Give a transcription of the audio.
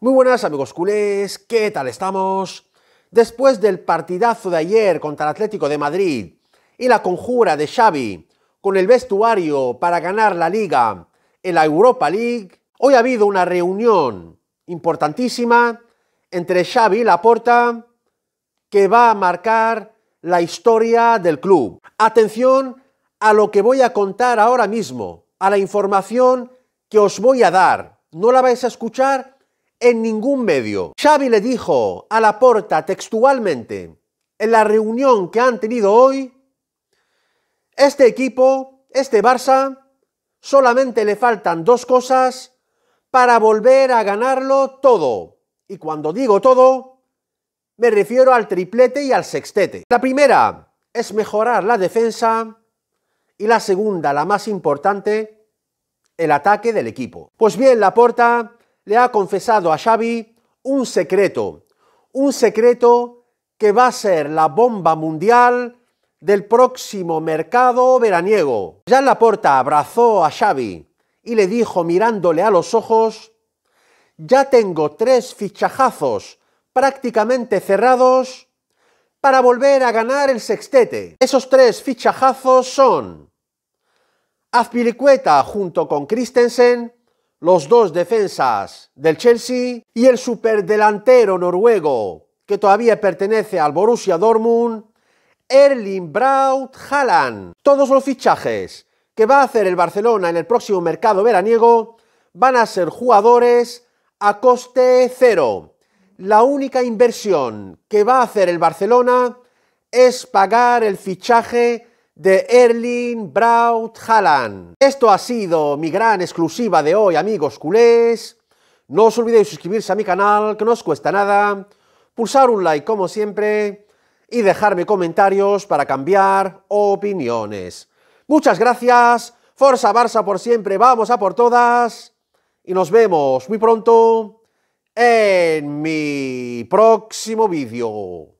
Muy buenas amigos culés, ¿qué tal estamos? Después del partidazo de ayer contra el Atlético de Madrid y la conjura de Xavi con el vestuario para ganar la liga en la Europa League, hoy ha habido una reunión importantísima entre Xavi y Laporta que va a marcar la historia del club. Atención a lo que voy a contar ahora mismo, a la información que os voy a dar. No la vais a escuchar en ningún medio. Xavi le dijo a Laporta textualmente en la reunión que han tenido hoy, este equipo, este Barça, solamente le faltan dos cosas para volver a ganarlo todo. Y cuando digo todo, me refiero al triplete y al sextete. La primera es mejorar la defensa y la segunda, la más importante, el ataque del equipo. Pues bien, Laporta le ha confesado a Xavi un secreto, un secreto que va a ser la bomba mundial del próximo mercado veraniego. Ya Laporta abrazó a Xavi y le dijo mirándole a los ojos, ya tengo tres fichajazos prácticamente cerrados para volver a ganar el sextete. Esos tres fichajazos son Azpilicueta junto con Christensen, los dos defensas del Chelsea y el superdelantero noruego que todavía pertenece al Borussia Dortmund, Erling Braut Haaland. Todos los fichajes que va a hacer el Barcelona en el próximo mercado veraniego van a ser jugadores a coste cero. La única inversión que va a hacer el Barcelona es pagar el fichaje de Erling Braut Haaland. Esto ha sido mi gran exclusiva de hoy, amigos culés. No os olvidéis suscribirse a mi canal, que no os cuesta nada, pulsar un like como siempre y dejarme comentarios para cambiar opiniones. Muchas gracias, Forza Barça por siempre, vamos a por todas y nos vemos muy pronto en mi próximo vídeo.